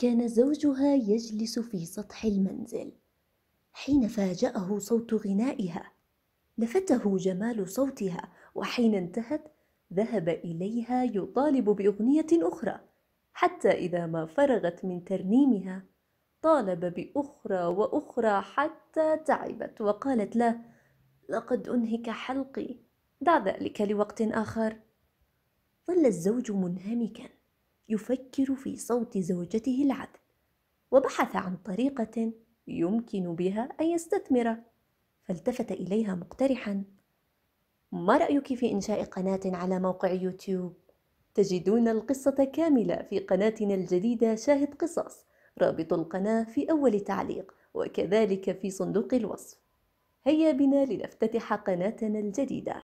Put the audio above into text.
كان زوجها يجلس في سطح المنزل حين فاجاه صوت غنائها لفته جمال صوتها وحين انتهت ذهب اليها يطالب باغنيه اخرى حتى اذا ما فرغت من ترنيمها طالب باخرى واخرى حتى تعبت وقالت له لقد انهك حلقي دع ذلك لوقت اخر ظل الزوج منهمكا يفكر في صوت زوجته العذب وبحث عن طريقة يمكن بها أن يستثمره فالتفت إليها مقترحا ما رأيك في إنشاء قناة على موقع يوتيوب؟ تجدون القصة كاملة في قناتنا الجديدة شاهد قصص رابط القناة في أول تعليق وكذلك في صندوق الوصف هيا بنا لنفتتح قناتنا الجديدة